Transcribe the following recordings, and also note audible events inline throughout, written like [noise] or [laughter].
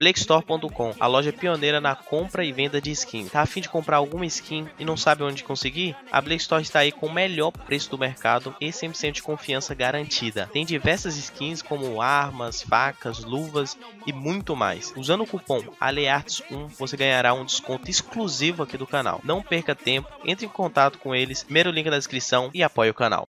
Blakestore.com, a loja é pioneira na compra e venda de skins. Tá afim de comprar alguma skin e não sabe onde conseguir? A Blakestore está aí com o melhor preço do mercado e 100% de confiança garantida. Tem diversas skins como armas, facas, luvas e muito mais. Usando o cupom ALEARTES1 você ganhará um desconto exclusivo aqui do canal. Não perca tempo, entre em contato com eles, primeiro link na descrição e apoie o canal.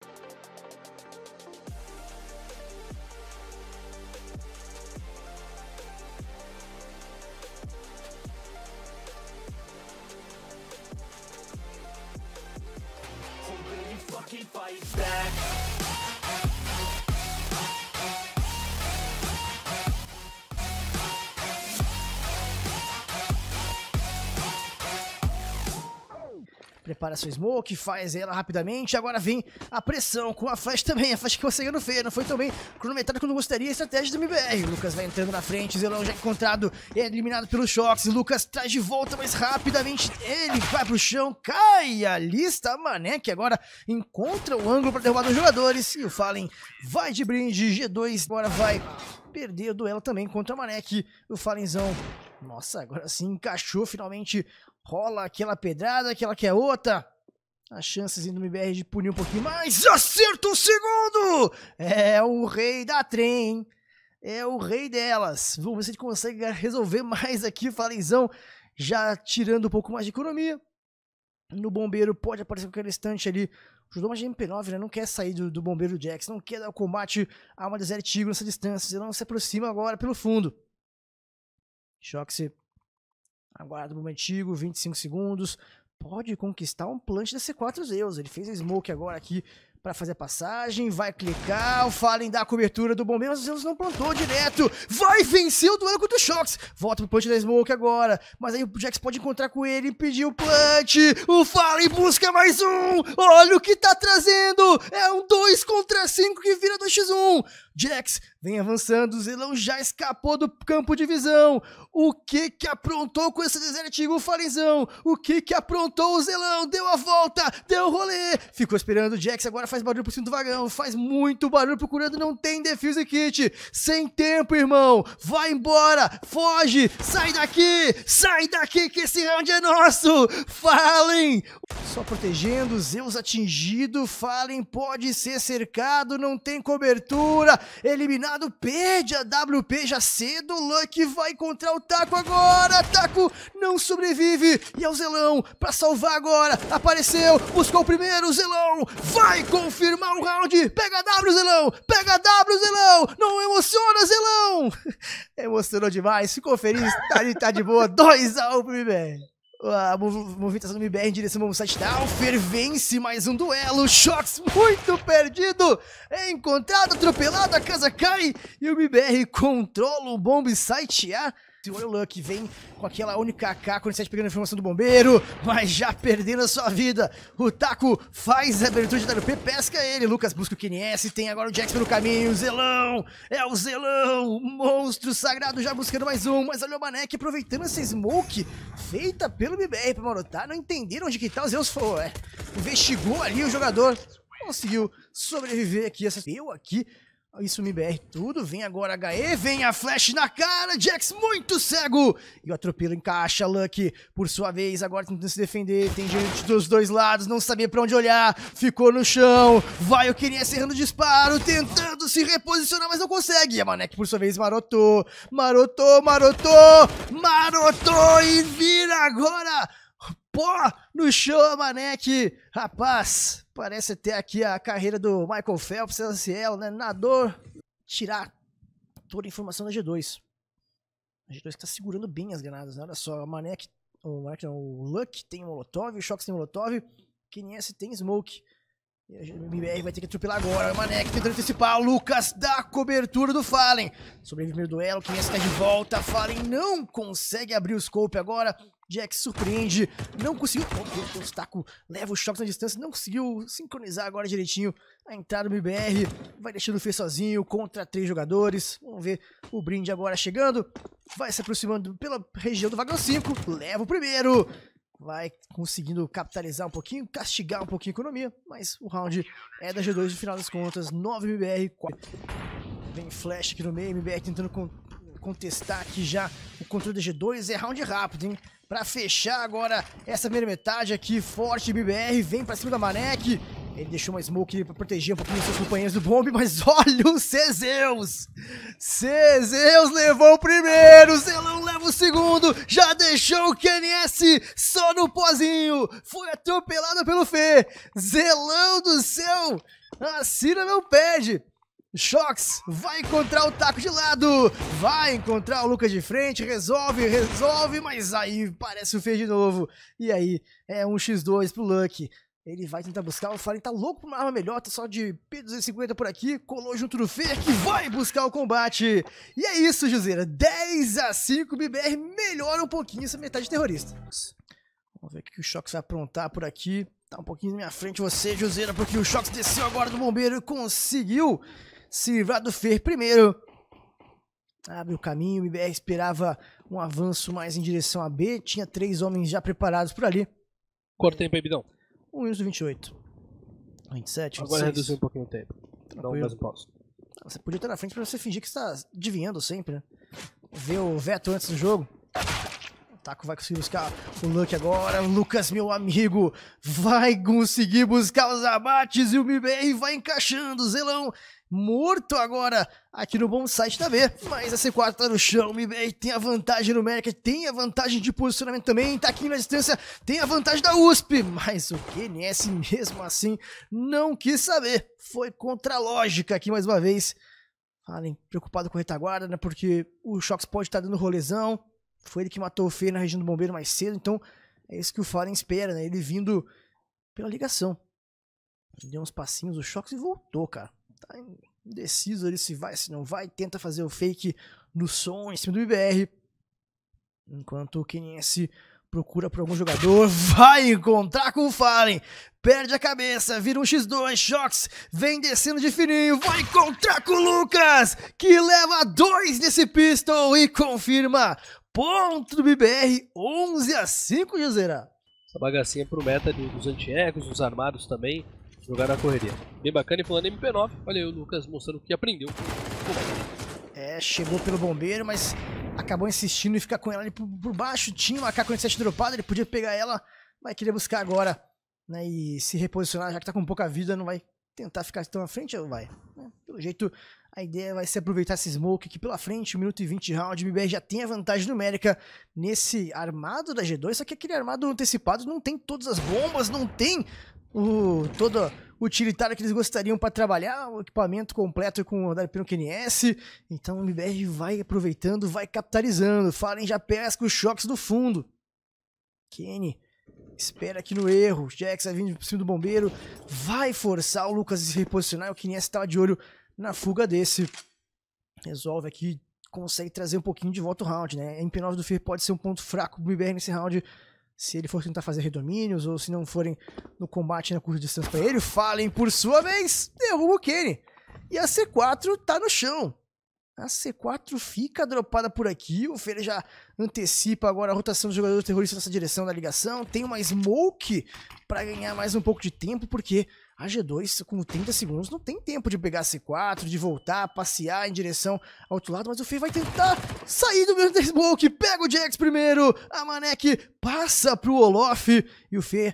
prepara sua smoke, faz ela rapidamente. Agora vem a pressão com a flash também. A flash que conseguiu no feio, não foi tão bem quando gostaria. Estratégia do MBR. O Lucas vai entrando na frente, Zelão já encontrado, é eliminado pelos choques. Lucas traz de volta, mas rapidamente ele vai pro chão, cai. a lista. a Mané, que agora encontra o ângulo para derrubar dos jogadores. E o Fallen vai de brinde, G2 agora vai perder o duelo também contra a Manek. O Fallenzão. nossa, agora sim encaixou finalmente Rola aquela pedrada, aquela que é outra. As chances do MBR de punir um pouquinho mais. Acerta o segundo! É o rei da trem. É o rei delas. Vamos ver se a gente consegue resolver mais aqui, falizão Já tirando um pouco mais de economia. No bombeiro pode aparecer qualquer instante ali. ajudou mais de MP9 né? não quer sair do, do bombeiro Jax. Não quer dar o combate a uma Desert Eagle nessa distância. Ele não se aproxima agora pelo fundo. Choque-se Aguarda o momentinho, 25 segundos. Pode conquistar um plant da C4 Zeus. Ele fez a smoke agora aqui para fazer a passagem, vai clicar, o Fallen dá a cobertura do bombeiro, mas o Zeus não plantou direto, vai vencer o duelo contra o Shox, volta pro plant da Smoke agora, mas aí o Jax pode encontrar com ele, e impedir o plant, o Fallen busca mais um, olha o que tá trazendo, é um 2 contra 5 que vira 2x1, Jax vem avançando, Zelão já escapou do campo de visão. O que que aprontou com esse Desert Eagle O que que aprontou o Zelão? Deu a volta, deu o rolê. Ficou esperando o Jax, agora faz barulho por cima do vagão, faz muito barulho procurando, não tem defuse kit. Sem tempo, irmão. Vai embora, foge, sai daqui, sai daqui que esse round é nosso. Falem! só protegendo, Zeus atingido, Fallen pode ser cercado, não tem cobertura, eliminado a WP já cedo, Luck vai encontrar o Taco agora, Taco não sobrevive, e é o Zelão pra salvar agora, apareceu, buscou o primeiro, Zelão vai confirmar o round, pega a W Zelão, pega a W Zelão, não emociona Zelão, [laughs] emocionou demais, ficou feliz, tá, tá de boa, 2x1 [laughs] pro a movimentação do MBR em direção ao Side Downfer vence mais um duelo, Shox muito perdido, é encontrado, atropelado, a casa cai e o MBR controla o bomb site A. Olha o Luck, vem com aquela única AK, 47 tá pegando a informação do bombeiro, mas já perdendo a sua vida. O Taco faz a abertura de WP, pesca ele. Lucas busca o KNS, tem agora o Jax pelo caminho. O Zelão, é o Zelão, monstro sagrado já buscando mais um. Mas olha o Manek aproveitando essa smoke feita pelo BBR pra marotar. Não entenderam onde que tá o Zeus foi. é. Investigou ali o jogador, conseguiu sobreviver aqui. Essa... Eu aqui isso, MBR, tudo. Vem agora HE, vem a flash na cara. Jax muito cego. E o atropelo encaixa. Luck, por sua vez, agora tentando se defender. Tem gente dos dois lados, não sabia para onde olhar. Ficou no chão. Vai, eu queria errando o disparo, tentando se reposicionar, mas não consegue. E a Manek, por sua vez, marotou. Marotou, marotou, marotou e vira agora pó no chão, Manek. Rapaz, parece até aqui a carreira do Michael Phelps, César Cielo, né? Nador, tirar toda a informação da G2. A G2 está segurando bem as granadas, né? Olha só, a Manek, o, Manek não, o Luck tem o Molotov, o Shox tem o Molotov, o KNS tem Smoke. E a MBR vai ter que atropelar agora. Manek tentando antecipar. o Lucas da cobertura do Fallen. Sobrevive o primeiro duelo. KNS está de volta. Fallen não consegue abrir o scope agora. Jack surpreende, não conseguiu. Oh, o Ostaku leva o choque na distância, não conseguiu sincronizar agora direitinho a entrada do MBR. Vai deixando o Fê sozinho contra três jogadores. Vamos ver o brinde agora chegando. Vai se aproximando pela região do vagão 5. Leva o primeiro. Vai conseguindo capitalizar um pouquinho, castigar um pouquinho a economia. Mas o round é da G2 no final das contas. 9 MBR. 4. Vem flash aqui no meio. MBR tentando contestar aqui já o controle da G2. É round rápido, hein? Pra fechar agora essa primeira metade aqui, forte BBR, vem pra cima da Manek. Ele deixou uma smoke pra proteger um pouquinho seus companheiros do bombe mas [laughs] olha o Cezeus Cezeus levou o primeiro, Zelão leva o segundo, já deixou o QNS só no pozinho, foi atropelado pelo Fê, Zelão do céu, assina meu pad! Shox vai encontrar o taco de lado, vai encontrar o Lucas de frente, resolve, resolve, mas aí parece o fez de novo. E aí é um x2 pro Luck. Ele vai tentar buscar, o Fallen tá louco pra uma arma melhor, tá só de P250 por aqui, colou junto do Fer que vai buscar o combate. E é isso, Juseira, 10 a 5 BBR melhora um pouquinho essa metade terrorista. Vamos ver o que o Shox vai aprontar por aqui. Tá um pouquinho na minha frente você, Juseira, porque o Shox desceu agora do bombeiro e conseguiu se Fer primeiro. Abre o caminho, o IBR esperava um avanço mais em direção a B, tinha três homens já preparados por ali. Quanto tempo aí, Bidão? 1 minuto 28. 27, 26. Agora reduzi um pouquinho o tempo. Dá um mais um ah, Você podia estar na frente para você fingir que está adivinhando sempre, né? Ver o veto antes do jogo. Taco vai conseguir buscar o Luck agora. O Lucas, meu amigo, vai conseguir buscar os abates e o Mibei vai encaixando. Zelão morto agora aqui no bom site da B. Mas a C4 tá no chão, o Mibei tem a vantagem numérica, tem a vantagem de posicionamento também, tá aqui na distância, tem a vantagem da USP. Mas o QNS mesmo assim não quis saber. Foi contra a lógica aqui mais uma vez. Allen preocupado com retaguarda, né? Porque o Shox pode estar tá dando rolezão. Foi ele que matou o Fê na região do bombeiro mais cedo, então é isso que o Fallen espera, né? Ele vindo pela ligação. Deu uns passinhos, os choques e voltou, cara. Tá indeciso ali se vai, se não vai. Tenta fazer o fake no som em cima do IBR. Enquanto o Kenense procura por algum jogador, vai encontrar com o Fallen, perde a cabeça, vira um X2, Shox, vem descendo de fininho, vai encontrar com o Lucas, que leva dois nesse pistol e confirma Ponto .bbr 11 a 5, Josera. Essa bagacinha pro meta dos anti-egos, dos armados também, jogar na correria. Bem bacana e falando MP9, olha aí o Lucas mostrando o que aprendeu. É, chegou pelo bombeiro, mas acabou insistindo em ficar com ela ali por, por baixo. Tinha uma K-47 dropada, ele podia pegar ela, mas queria buscar agora, né? E se reposicionar, já que tá com pouca vida, não vai tentar ficar tão à frente, vai. Né? Pelo jeito, a ideia vai ser aproveitar esse smoke aqui pela frente, 1 minuto e 20 de round. O MBR já tem a vantagem numérica nesse armado da G2, só que aquele armado antecipado não tem todas as bombas, não tem o todo utilitário que eles gostariam para trabalhar, o equipamento completo com o Darpino QNS. Então o MBR vai aproveitando, vai capitalizando. Fallen já pesca os choques do fundo. Kenny Espera aqui no erro. Jax vai vindo por cima do bombeiro. Vai forçar o Lucas a se reposicionar. O Kinesi estava de olho na fuga desse, resolve aqui, consegue trazer um pouquinho de volta o round, né? A hipnose do Fear pode ser um ponto fraco do BBR nesse round, se ele for tentar fazer redomínios ou se não forem no combate na curta distância para ele, falem por sua vez, derruba o Kenny. E a C4 tá no chão. A C4 fica dropada por aqui. O Feira já antecipa agora a rotação dos jogadores terroristas nessa direção da ligação. Tem uma smoke para ganhar mais um pouco de tempo, porque a G2, com 30 segundos, não tem tempo de pegar a C4, de voltar, passear em direção ao outro lado. Mas o Fei vai tentar sair do meio da smoke. Pega o Jax primeiro. A Manek passa pro Olof. E o Fei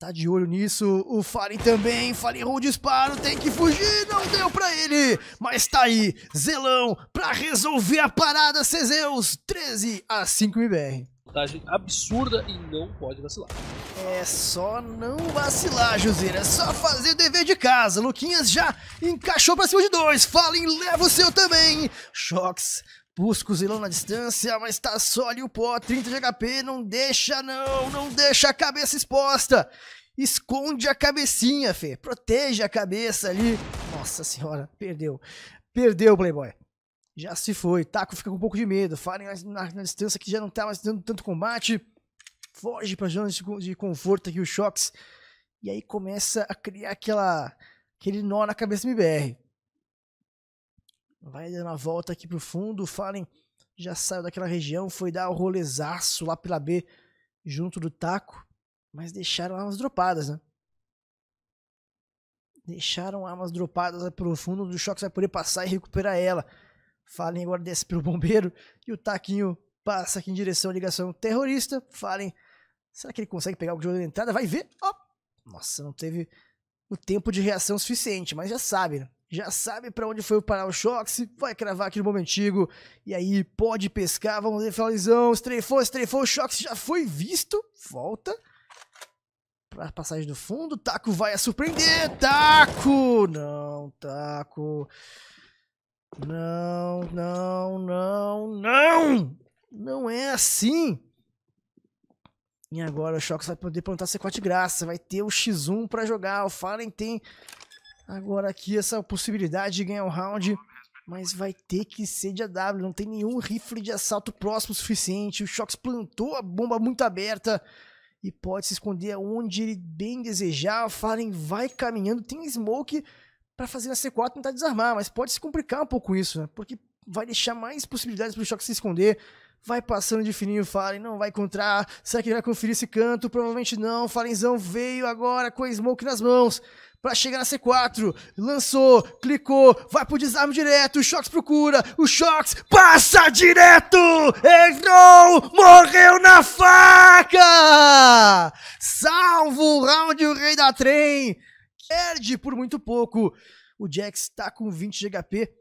Tá de olho nisso, o Fallen também, Fallen roubou o disparo, tem que fugir, não deu pra ele, mas tá aí, Zelão, pra resolver a parada, Cezeus 13 a 5 MBR. Vantagem absurda e não pode vacilar. É só não vacilar, Josira, é só fazer o dever de casa, Luquinhas já encaixou pra cima de dois, Fallen leva o seu também, Shox Busca o zilão na distância, mas tá só ali o pó. 30 de HP, não deixa não, não deixa a cabeça exposta. Esconde a cabecinha, Fê. Protege a cabeça ali. Nossa senhora, perdeu. Perdeu, Playboy. Já se foi. Taco fica com um pouco de medo. Falem na, na, distância que já não tá mais dando tanto combate. Foge pra zona de, de conforto aqui, o Shox. E aí começa a criar aquela, aquele nó na cabeça do MBR vai dando a volta aqui pro fundo, o Fallen já saiu daquela região, foi dar o rolezaço lá pela B junto do taco, mas deixaram armas dropadas, né? Deixaram armas dropadas pro fundo do choque, vai poder passar e recuperar ela. Fallen agora desce pelo bombeiro e o taquinho passa aqui em direção à ligação terrorista. Fallen, será que ele consegue pegar o jogo da entrada? Vai ver. Oh! Nossa, não teve o tempo de reação suficiente, mas já sabe, né? já sabe para onde foi parar o choque, vai cravar aqui no momento antigo, e aí pode pescar, vamos ver, finalizão, estreifou, estreifou, o choque já foi visto, volta pra passagem do fundo, Taco vai a surpreender, Taco, não, Taco, não, não, não, não, não é assim. E agora o Shox vai poder plantar C4 de graça, vai ter o X1 para jogar, o Fallen tem Agora aqui essa possibilidade de ganhar um round, mas vai ter que ser de AW, não tem nenhum rifle de assalto próximo o suficiente. O Shox plantou a bomba muito aberta e pode se esconder onde ele bem desejar. O Fallen vai caminhando, tem smoke para fazer na C4 tentar desarmar, mas pode se complicar um pouco isso, né? Porque vai deixar mais possibilidades para o Shox se esconder vai passando de fininho, Fallen não vai encontrar, será que ele vai conferir esse canto? Provavelmente não, Fallenzão veio agora com a Smoke nas mãos, para chegar na C4, lançou, clicou, vai pro desarme direto, o Shox procura, o Shox passa direto, errou, morreu na faca, salvo o round o rei da trem, perde por muito pouco, o Jax está com 20 de HP,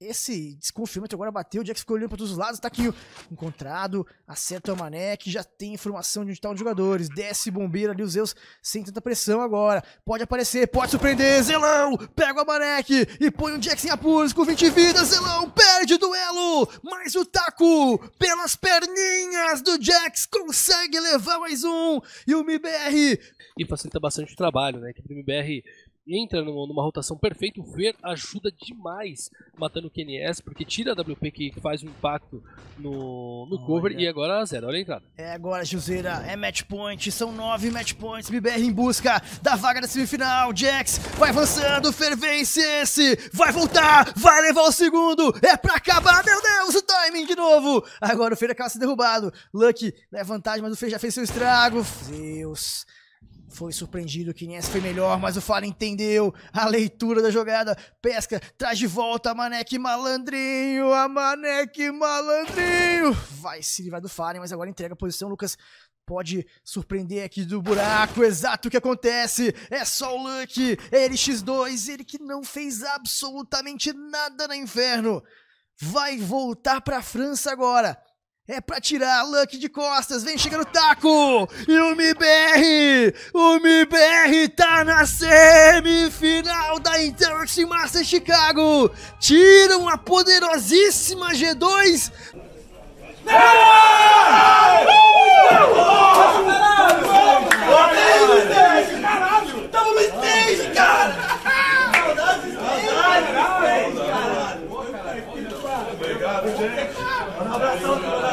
esse desconfiamento agora bateu, o Jack ficou olhando para todos os lados, tá aqui encontrado, acerta o mané, que já tem informação de onde estão tá os jogadores, desce bombeiro ali, o Zeus sem tanta pressão agora, pode aparecer, pode surpreender, Zelão, pega o Amanek e põe o Jack sem apuros com 20 vidas, Zelão perde o duelo, mais o taco pelas perninhas do Jax consegue levar mais um, e o MBR... E facilita bastante o trabalho, né, que o MBR entra numa rotação perfeita, o ver ajuda demais matando o kns porque tira a WP que faz o um impacto no, no cover e agora zero. Olha a entrada. É agora, Juseira, é match point, são nove match points, BBR em busca da vaga da semifinal, Jax vai avançando, Fer vence esse, vai voltar, vai levar o segundo, é pra acabar, meu Deus, o timing de novo. Agora o Fer acaba sendo derrubado, Luck leva vantagem, mas o Fer já fez seu estrago, deus foi surpreendido, Quinhas foi melhor, mas o Fala entendeu a leitura da jogada, pesca, traz de volta a Maneque Malandrinho, a Maneque Malandrinho, vai se livrar do Fallen, mas agora entrega a posição, Lucas pode surpreender aqui do buraco, exato o que acontece, é só o Luck, é ele X2, ele que não fez absolutamente nada na Inferno, vai voltar para a França agora, é pra tirar a Luck de costas, vem chegando no taco! E o MBR! O MBR tá na semifinal da Interx Master Chicago! Tiram a poderosíssima G2! Tamo no stage, cara! Obrigado, gente! Um abração,